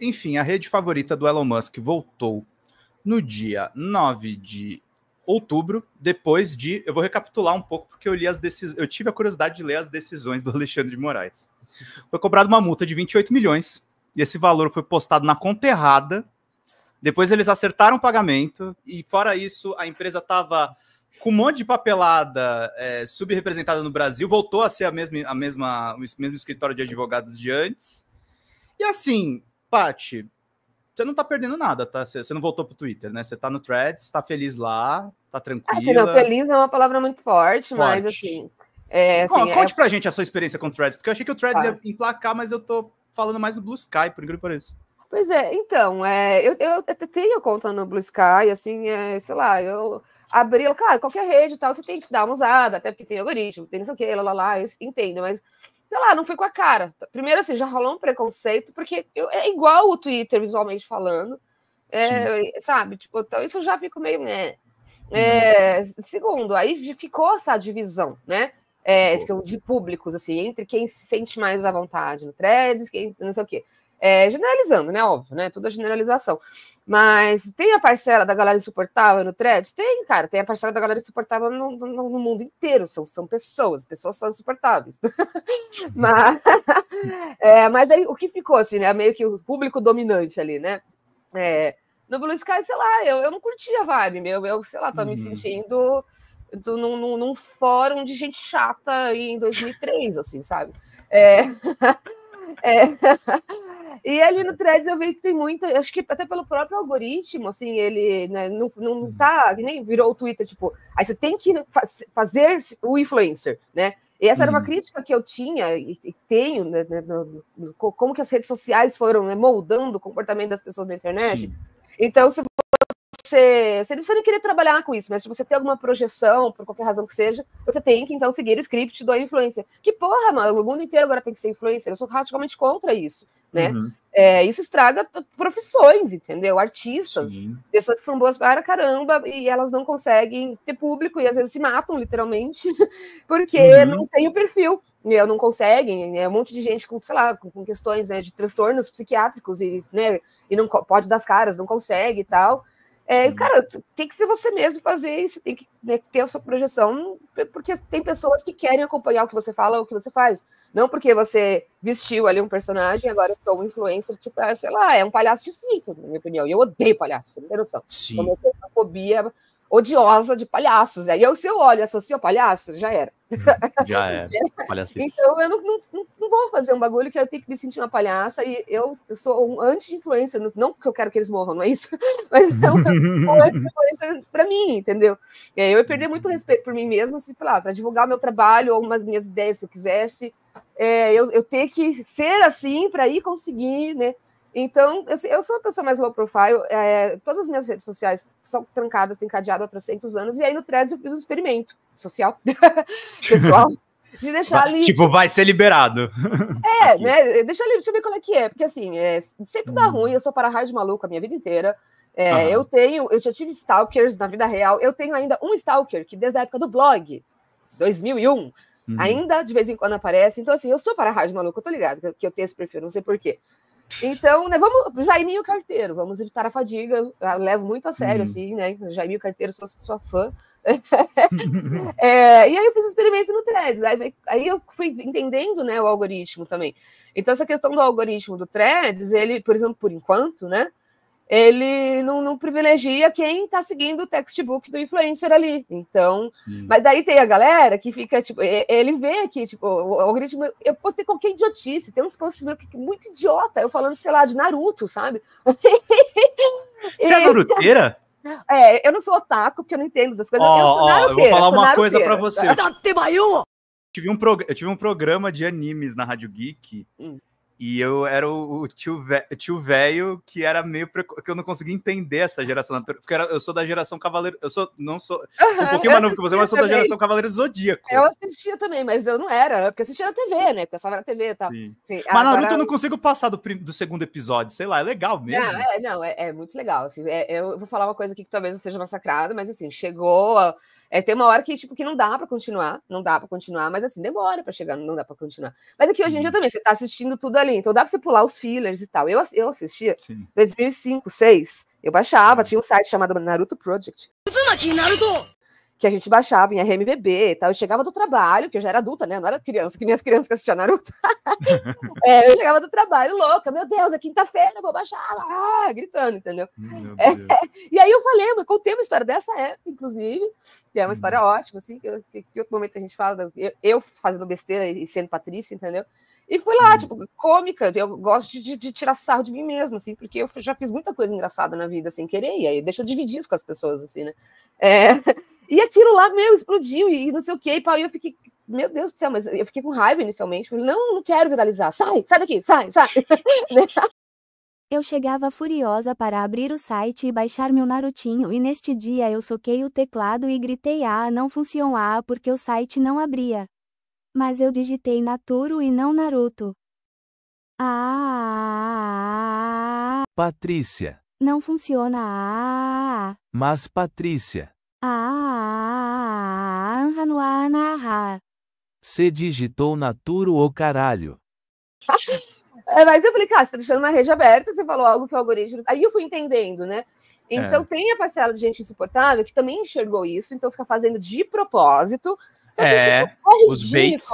Enfim, a rede favorita do Elon Musk voltou no dia 9 de outubro, depois de. Eu vou recapitular um pouco, porque eu li as decisões. Eu tive a curiosidade de ler as decisões do Alexandre de Moraes. Foi cobrada uma multa de 28 milhões, e esse valor foi postado na conta errada. Depois eles acertaram o pagamento, e fora isso, a empresa estava com um monte de papelada é, subrepresentada no Brasil, voltou a ser a mesma, a mesma, o mesmo escritório de advogados de antes. E assim, Pati, você não tá perdendo nada, tá? Você não voltou pro Twitter, né? Você tá no Threads, tá feliz lá, tá é, tranquila. Ah, não, feliz é uma palavra muito forte, forte. mas assim. É, assim Bom, é conte é... pra gente a sua experiência com o Threads, porque eu achei que o Threads tá. ia emplacar, mas eu tô falando mais do Blue Sky, por incrível que pareça. Pois é, então, é, eu, eu, eu tenho conta no Blue Sky, assim, é, sei lá, eu abri, eu, qualquer rede e tal, você tem que dar uma usada, até porque tem algoritmo, tem não sei o que, lá, lá, lá, eu entendo, mas sei lá, não foi com a cara. Primeiro, assim, já rolou um preconceito, porque eu, é igual o Twitter, visualmente falando. É, sabe? Tipo, então isso eu já fico meio. Né, uhum. É, segundo, aí ficou essa divisão, né? É, de públicos, assim, entre quem se sente mais à vontade no threads, quem não sei o quê. É, generalizando, né? Óbvio, né? Toda generalização. Mas tem a parcela da galera insuportável no threads? Tem, cara, tem a parcela da galera insuportável no, no, no mundo inteiro. São, são pessoas, pessoas são insuportáveis. mas, é, mas aí o que ficou, assim, né? Meio que o público dominante ali, né? É, no Blue Sky, sei lá, eu, eu não curti a vibe, meu. Eu, sei lá, tô uhum. me sentindo do, num, num, num, fórum de gente chata aí em 2003, assim, sabe? É. é... É. E ali no Threads eu vejo que tem muito acho que até pelo próprio algoritmo, assim, ele né, não, não uhum. tá, nem virou o Twitter, tipo, aí você tem que fazer o influencer, né? E essa era uma uhum. crítica que eu tinha e, tenho, né, né, no, no, como que as redes sociais foram né, moldando o comportamento das pessoas na internet. Sim. Então, se você, você não precisa nem querer trabalhar com isso, mas se você tem alguma projeção, por qualquer razão que seja, você tem que então seguir o script da influencer Que porra, mano, o mundo inteiro agora tem que ser influencer. Eu sou radicalmente contra isso né? Uhum. É, isso estraga profissões, entendeu? Artistas, Sim. pessoas que são boas para caramba e elas não conseguem ter público e às vezes se matam, literalmente, porque uhum. não tem o perfil, né? não conseguem, é Um monte de gente com, sei lá, com questões né, de transtornos psiquiátricos e, né, e não pode dar as caras, não consegue e tal. É, cara, tem que ser você mesmo fazer isso, tem que né, ter a sua projeção, porque tem pessoas que querem acompanhar o que você fala ou o que você faz. Não porque você vestiu ali um personagem, agora sou é um influencer, tipo, ah, sei lá, é um palhaço de cinco na minha opinião. E eu odeio palhaço, não tem noção. Sim. eu tenho uma fobia odiosa de palhaços. Aí eu, se eu olho e associo a palhaço, já era. Hum, já é. era. então eu não, não, vou fazer um bagulho que eu tenho que me sentir uma palhaça e eu, eu sou um anti-influencer, não porque eu quero que eles morram, não é isso? Mas então, um anti-influencer para mim, entendeu? E aí eu ia perder muito respeito por mim mesma, assim, para divulgar meu trabalho ou umas minhas ideias se eu quisesse. É, eu, eu ter que ser assim para ir conseguir, né? Então, eu, eu, sou uma pessoa mais low profile, é, todas as minhas redes sociais são trancadas, têm cadeado há 300 anos, e aí no Threads eu fiz um experimento social, pessoal de deixar ali. Tipo, vai ser liberado. É, Aqui. né? Deixa livre, deixa eu ver qual é que é. Porque assim, é, sempre dá hum. ruim, eu sou para-raio de maluco a minha vida inteira. É, uhum. Eu tenho, eu já tive stalkers na vida real. Eu tenho ainda um stalker que desde a época do blog, 2001, uhum. ainda de vez em quando aparece. Então assim, eu sou para-raio de maluco, eu tô ligado que eu tenho esse perfil, não sei porquê. Então, né, vamos, Jaiminho é Carteiro, vamos evitar a fadiga, levo muito a sério, uhum. assim, né, Jaiminho Carteiro, sou sua fã. é, e aí eu fiz o experimento no Threads, aí, aí, eu fui entendendo, né, o algoritmo também. Então, essa questão do algoritmo do Threads, ele, por exemplo, por enquanto, né, ele não, não privilegia quem está seguindo o textbook do influencer ali. Então, Sim. mas daí tem a galera que fica, tipo, ele vê que, tipo, o algoritmo, eu postei qualquer idiotice, tem uns posts meu que é muito idiota, eu falando, sei lá, de Naruto, sabe? Você é naruteira? É, eu não sou otaku, porque eu não entendo das coisas. Oh, eu sou oh, eu vou falar uma coisa para você. É eu tive, um eu tive um programa de animes na Rádio Geek hum. E eu era o, tio velho que era meio que eu não conseguia entender essa geração Porque eu sou da geração Cavaleiro. Eu sou. Não sou. Uhum, sou um pouquinho mais novo que você, mas sou da geração Cavaleiro Zodíaco. Eu assistia também, mas eu não era, porque assistia na TV, né? Porque eu na TV e tal. Sim. Sim. Mas Naruto Agora... eu não consigo passar do, do segundo episódio, sei lá, é legal mesmo. Não, ah, é, não, é, é muito legal. Assim, é, eu vou falar uma coisa aqui que talvez não seja massacrada, mas assim, chegou. A é, tem uma hora que, tipo, que não dá para continuar, não dá para continuar, mas assim, demora para chegar, não dá para continuar. Mas aqui hoje em dia uhum. também, você tá assistindo tudo ali, então dá para você pular os fillers e tal. Eu, eu assistia em 2005, 2006, eu baixava, tinha um site chamado Naruto Project. Naruto! que a gente baixava em RMVB e tal. Eu chegava do trabalho, que eu já era adulta, né? Não era criança, que nem as crianças que assistiam Naruto. é, eu chegava do trabalho louca, meu Deus, é quinta-feira, vou baixar lá, gritando, entendeu? É, é, e aí eu falei, eu contei uma história dessa época, inclusive, que é uma hum. história ótima, assim, que, que, que, outro momento a gente fala, né, eu, eu, fazendo besteira e sendo Patrícia, entendeu? E fui lá, hum. tipo, cômica, eu gosto de, de, tirar sarro de mim mesmo, assim, porque eu já fiz muita coisa engraçada na vida sem querer, e aí deixa eu dividir isso com as pessoas, assim, né? É, e aquilo lá, meu, explodiu e não sei o que, e pau. E eu fiquei, meu Deus do céu, mas eu fiquei com raiva inicialmente. Falei, não, não quero viralizar. Sai, sai daqui, sai, sai. Eu chegava furiosa para abrir o site e baixar meu Narutinho e neste dia eu soquei o teclado e gritei ah não funciona ah porque o site não abria. Mas eu digitei Naturo e não Naruto. Ah. ah, ah, ah Patrícia. Não funciona ah. Mas Patrícia. Ah, Você digitou naturo ou caralho? É, mas eu falei, cara, você tá deixando uma rede aberta, você falou algo que o algoritmo. Aí eu fui entendendo, né? É. Então é. tem a parcela de gente insuportável que também enxergou isso, então fica fazendo de propósito. Só que é, isso é ridículo. Os baits.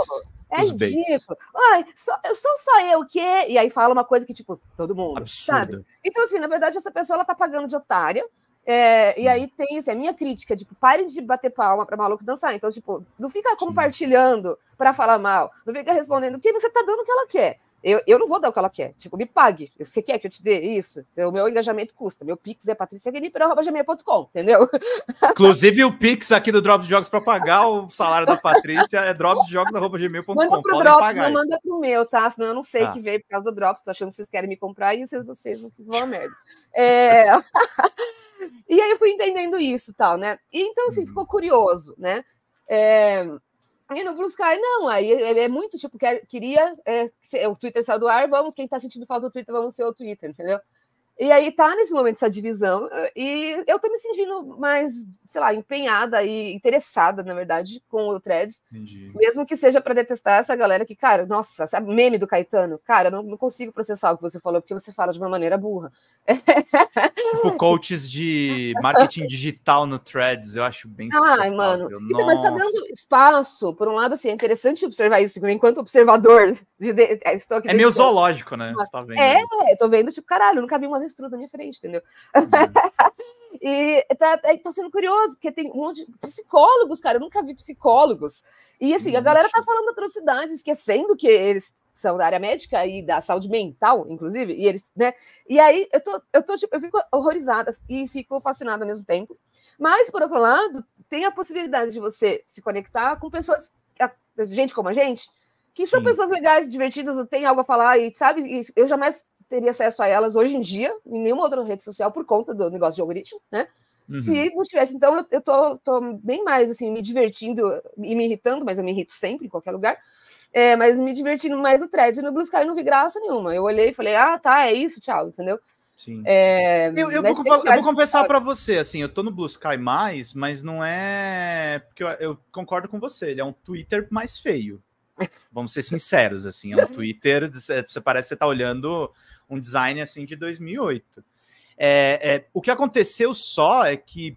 É Os ridículo. Baits. Ai, só, eu sou só eu que. E aí fala uma coisa que, tipo, todo mundo. Absurdo. Sabe? Então, assim, na verdade, essa pessoa ela tá pagando de otária é, e aí tem isso, assim, é a minha crítica, tipo, pare de bater palma para maluco dançar. Então, tipo, não fica compartilhando para falar mal, não fica respondendo, que você tá dando o que ela quer. Eu, eu não vou dar o que ela quer. Tipo, me pague. Você quer que eu te dê isso? Então, o meu engajamento custa. Meu Pix é patriciagueniper.com, entendeu? Inclusive, o Pix aqui do Drops Jogos para pagar o salário da Patrícia é dropsjogos.gmail.com. Manda pro Podem Drops, não manda pro meu, tá? Senão eu não sei ah. que veio por causa do Drops. Tô achando que vocês querem me comprar e vocês, vocês vão a merda. É... e aí eu fui entendendo isso tal, né? E, então, assim, uhum. ficou curioso, né? É, indo para os caras, não, aí é, é, muito tipo, quer, queria é, o Twitter saiu do ar, vamos, quem está sentindo falta do Twitter, vamos ser o Twitter, entendeu? E aí tá nesse momento essa divisão, e eu tô me sentindo mais, sei lá, empenhada e interessada, na verdade, com o Threads. Entendi. Mesmo que seja para detestar essa galera que, cara, nossa, essa meme do Caetano, cara, eu não, não, consigo processar o que você falou, porque você fala de uma maneira burra. Tipo, coaches de marketing digital no Threads, eu acho bem Ai, mano. Então, mas tá dando espaço, por um lado, assim, é interessante observar isso, enquanto observador de, de, é, estou aqui. É meio zoológico, né? Você tá é, vendo. É, eu tô vendo, tipo, caralho, eu nunca vi uma avestruz na minha frente, entendeu? Uhum. e tá, é, tá sendo curioso, porque tem um monte de psicólogos, cara, eu nunca vi psicólogos. E assim, uhum. a galera tá falando atrocidades, esquecendo que eles são da área médica e da saúde mental, inclusive, e eles, né? E aí eu tô, eu tô tipo, eu fico horrorizada e fico fascinada ao mesmo tempo. Mas, por outro lado, tem a possibilidade de você se conectar com pessoas, ah, gente como a gente, que são Sim. pessoas legais, divertidas, tem algo a falar e sabe? eu jamais teria acesso a elas hoje em dia em nenhuma outra rede social por conta do negócio de algoritmo, né? Uhum. Se não tivesse, então eu, tô, tô, bem mais assim, me divertindo e me irritando, mas eu me irrito sempre em qualquer lugar. É, mas me divertindo mais no thread e no Blue Sky eu não vi graça nenhuma. Eu olhei e falei, ah, tá, é isso, tchau, entendeu? Sim. É, eu, eu, vou, conversar eu vou para você, assim, eu tô no Blue Sky mais, mas não é. Porque eu, eu, concordo com você, ele é um Twitter mais feio. Vamos ser sinceros, assim, é um Twitter, você parece que você tá olhando um design, assim, de 2008. É, é, o que aconteceu só é que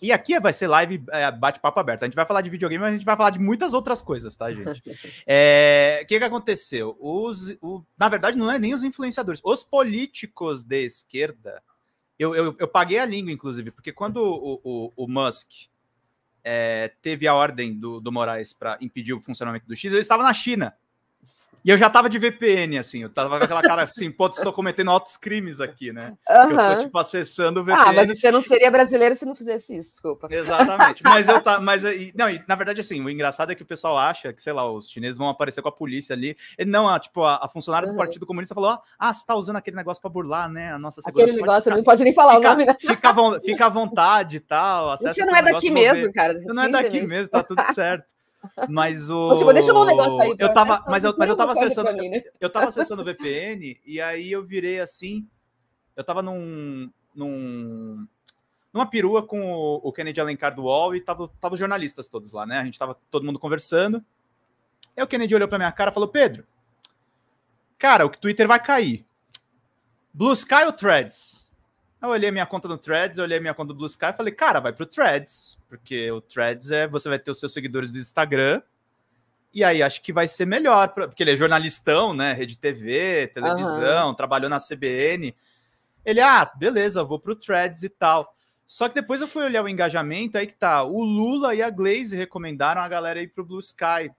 e aqui vai ser live é, bate-papo aberto. A gente vai falar de videogame, mas a gente vai falar de muitas outras coisas, tá, gente? É, o que, que aconteceu? Os, o, na verdade, não é nem os influenciadores, os políticos de esquerda. Eu, eu, eu paguei a língua, inclusive, porque quando o, o, o Musk é, teve a ordem do, do Moraes para impedir o funcionamento do X, ele estava na China. E eu já tava de VPN, assim, eu tava com aquela cara assim, pô, estou cometendo altos crimes aqui, né? Uhum. Eu tô, tipo, acessando o VPN. Ah, mas você não seria brasileiro se não fizesse isso, desculpa. Exatamente. Mas eu tá, mas não, e, na verdade, assim, o engraçado é que o pessoal acha que, sei lá, os chineses vão aparecer com a polícia ali. E não, a, tipo, a, a funcionária uhum. do Partido Comunista falou: ah, você tá usando aquele negócio para burlar, né? A nossa segurança. Aquele negócio, ficar, não pode nem falar fica, o nome, né? Fica, fica à vontade e tal. você não é daqui mesmo, cara. você não é daqui né? mesmo, tá tudo certo. Mas o. Tipo, deixa eu ver um negócio aí. Eu tava, mas, eu, mas eu tava acessando. Né? Eu tava acessando o VPN e aí eu virei assim. Eu tava num. num numa perua com o, o Kennedy Alencar do UOL e tava, tava os jornalistas todos lá, né? A gente tava todo mundo conversando. Aí o Kennedy olhou pra minha cara e falou: Pedro, cara, o Twitter vai cair. Blue Sky ou Threads? Eu olhei minha conta no Threads, eu olhei minha conta do Blue Sky e falei, cara, vai pro Threads, porque o Threads é você vai ter os seus seguidores do Instagram. E aí acho que vai ser melhor, pra, porque ele é jornalistão, né? Rede TV, televisão, uhum. trabalhou na CBN. Ele, ah, beleza, vou pro Threads e tal. Só que depois eu fui olhar o engajamento, aí que tá. O Lula e a Glaze recomendaram a galera ir pro Blue Sky.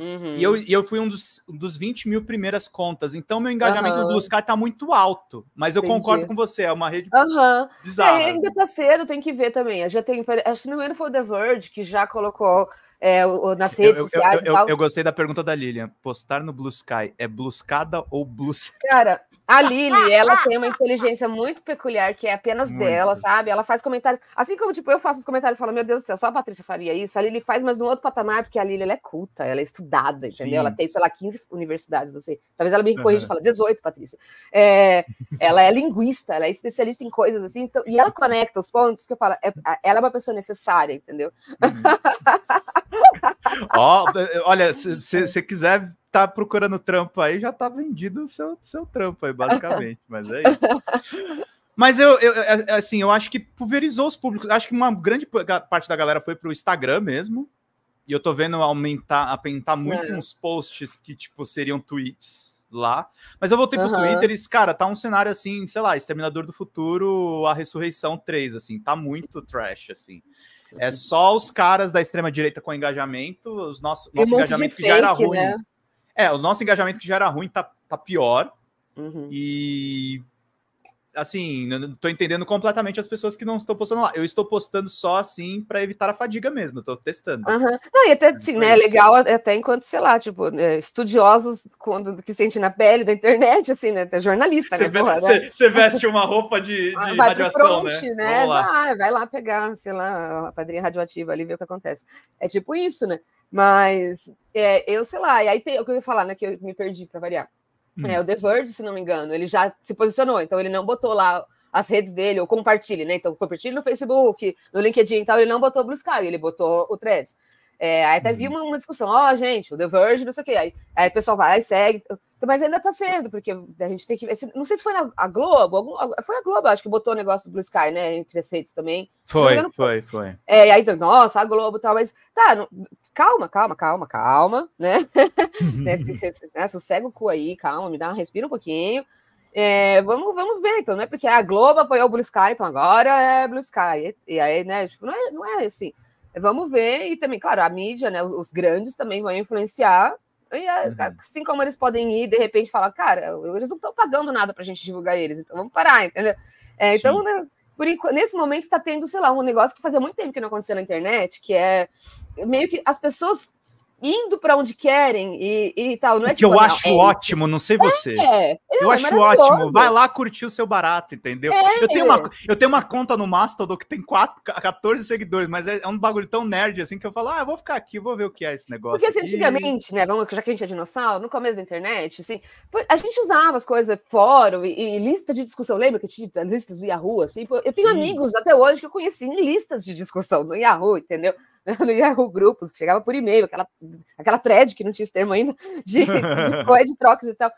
Uhum. E, eu, e eu fui um dos, dos 20 mil primeiras contas. Então, meu engajamento uhum. do Blue tá muito alto. Mas eu Entendi. concordo com você, é uma rede uhum. bizarra. É, ainda tá cedo, tem que ver também. Já tem, se não me engano, foi o The Verge que já colocou é, nas redes eu, eu, sociais eu, eu, gostei da pergunta da Lilian. Postar no Blue Sky é bluscada ou blus? Cara, a Lili, ela tem uma inteligência muito peculiar que é apenas muito. dela, sabe? Ela faz comentários. Assim como, tipo, eu faço os comentários e falo, meu Deus do céu, só a Patrícia faria isso. A Lili faz, mas num outro patamar, porque a Lili, ela é culta, ela é estudada, entendeu? Sim. Ela tem, sei lá, 15 universidades, não sei. Talvez ela me corrija uhum. e fala, 18, Patrícia. É, ela é linguista, ela é especialista em coisas assim. Então, e ela conecta os pontos que eu falo, é, ela é uma pessoa necessária, entendeu? Uhum. Eh, olha, se você quiser tá procurando trampo aí, já tá vendido o seu, seu trampo aí, basicamente. Mas é isso. Mas eu, eu, eh, eh, assim, eu acho que pulverizou os públicos. Acho que uma grande parte da galera foi pro Instagram mesmo. E eu tô vendo aumentar, apentar muito é. uns posts que, tipo, seriam tweets lá. Mas eu voltei pro uhum. Twitter e, cara, tá um cenário assim, sei lá, Exterminador do Futuro, A Ressurreição 3, assim, tá muito trash, assim. É só os caras da extrema-direita com engajamento, os nosso, nosso um engajamento que fake, já era ruim. Né? É, o nosso engajamento que já era ruim tá, tá pior. Uhum. E assim, não tô entendendo completamente as pessoas que não estão postando lá. Eu estou postando só assim para evitar a fadiga mesmo, tô testando. Uhum. Não, e até assim, é né, é legal até enquanto, sei lá, tipo, né, estudiosos quando, que sente na pele da internet, assim, né, até jornalista, você né, né? veste uma roupa de, de ah, vai radiação, né? front, né? né? Lá. Vai, vai lá pegar, sei lá, a padrinha radioativa ali, ver o que acontece. É tipo isso, né? Mas é, eu sei lá, e aí tem, o que eu ia falar, né? Que eu me perdi para variar. É, hum. o The Verge, se não me engano, ele já se posicionou, então ele não botou lá as redes dele, ou compartilhe, né? Então, compartilhe no Facebook, no LinkedIn e então, tal, ele não botou o Blue Sky, ele botou o Threads. É, aí até vi uhum. uma, uma discussão, ó, oh, gente, o The Verge, não sei o quê. Aí, aí o pessoal vai e segue. Mas ainda tá sendo porque a gente tem que ver. Não sei se foi na a Globo, algum, foi a Globo, acho que botou o negócio do Blue Sky, né? Entre as redes também. Foi, engano, foi, foi. É, e aí, então, nossa, a Globo e tal, mas tá, não, calma, calma, calma, calma, né? né, né sossega o cu aí, calma, me dá uma, respira um pouquinho. É, vamos, vamos ver, então, não é Porque a Globo apoiou o Blue Sky, então agora é Blue Sky. E, e aí, né, tipo, não é, não é assim. Vamos ver, e também, claro, a mídia, né? Os, os grandes também vão influenciar. E é, uhum. assim como eles podem ir de repente falar, cara, eles não estão pagando nada para a gente divulgar eles, então vamos parar, entendeu? É, então, né, por nesse momento está tendo, sei lá, um negócio que fazia muito tempo que não acontecia na internet, que é meio que as pessoas indo para onde querem e, e, tal. Não é, é que tipo, eu não, acho é ótimo, não sei você. É, é eu é acho ótimo. Vai lá curtir o seu barato, entendeu? É. Eu, tenho uma, eu tenho uma conta no Mastodon que tem quatro, 14 seguidores, mas é, um bagulho tão nerd assim que eu falo, ah, eu vou ficar aqui, vou ver o que é esse negócio. Porque assim, antigamente, né, vamos, já que a gente é dinossauro, no começo da internet, assim, a gente usava as coisas fórum e, e lista de discussão. Lembra que tinha listas do Yahoo, assim? Eu tenho Sim. amigos até hoje que eu conheci em listas de discussão no Yahoo, entendeu? né, no Yahoo Grupos, que chegava por e-mail, aquela, aquela thread que não tinha esse termo ainda, de, de, de trocas e tal.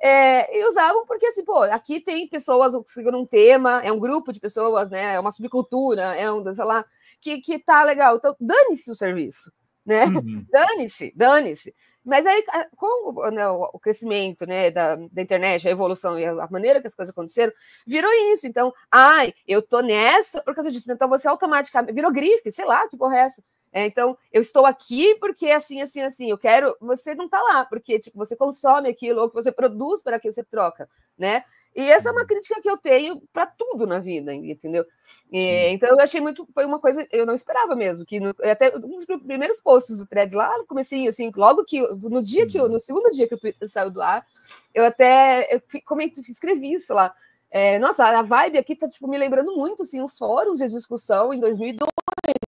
É, e usavam porque, assim, pô, aqui tem pessoas que ficam um tema, é um grupo de pessoas, né? É uma subcultura, é um, sei lá, que, que tá legal. Então, dane-se o serviço, né? Uhum. Dane-se, dane-se. Mas aí, com né, o crescimento né, da, da internet, a evolução e a maneira que as coisas aconteceram, virou isso. Então, ai, eu tô nessa por causa disso. Então, você automaticamente virou grife, sei lá, que porra é essa? É, então, eu estou aqui porque é assim, assim, assim, eu quero. Você não tá lá, porque tipo, você consome aquilo, ou que você produz para aquilo, você troca, né? E essa é uma crítica que eu tenho para tudo na vida, entendeu? E, é, então eu achei muito, foi uma coisa eu não esperava mesmo, que no, é até um dos primeiros posts do Threads lá no comecinho, assim, logo que no dia que eu, uhum. no segundo dia que o Twitter saiu do ar, eu até eu, como é que escrevi isso lá. É, nossa, a vibe aqui tá tipo, me lembrando muito assim, uns fóruns de discussão em 2002,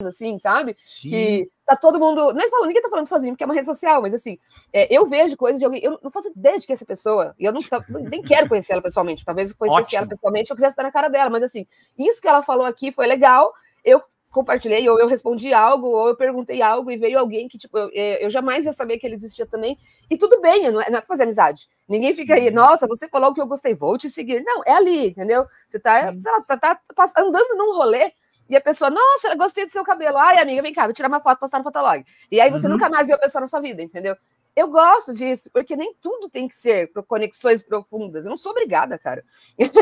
assim, sabe? Sim. Que tá todo mundo. Não é falando, ninguém tá falando sozinho, porque é uma rede social, mas assim, é, eu vejo coisas de alguém. Eu não faço ideia de que é essa pessoa, e eu não, tá, nem quero conhecer ela pessoalmente. Talvez conhecesse Ótimo. ela pessoalmente eu quisesse estar na cara dela, mas assim, isso que ela falou aqui foi legal. Eu compartilhei, ou eu respondi algo, ou eu perguntei algo e veio alguém que, tipo, eu, é, eu jamais ia saber que ele existia também. E tudo bem, não é, não é pra fazer amizade. Ninguém fica aí, uhum. nossa, você falou o que eu gostei, vou te seguir. Não, é ali, entendeu? Você tá, sei lá, tá, tá, tá, andando num rolê e a pessoa, nossa, gostei do seu cabelo. Ai, amiga, vem cá, vou tirar uma foto, postar no Fotolog. E aí você uhum. nunca mais viu a pessoa na sua vida, entendeu? Eu gosto disso, porque nem tudo tem que ser conexões profundas. Eu não sou obrigada, cara.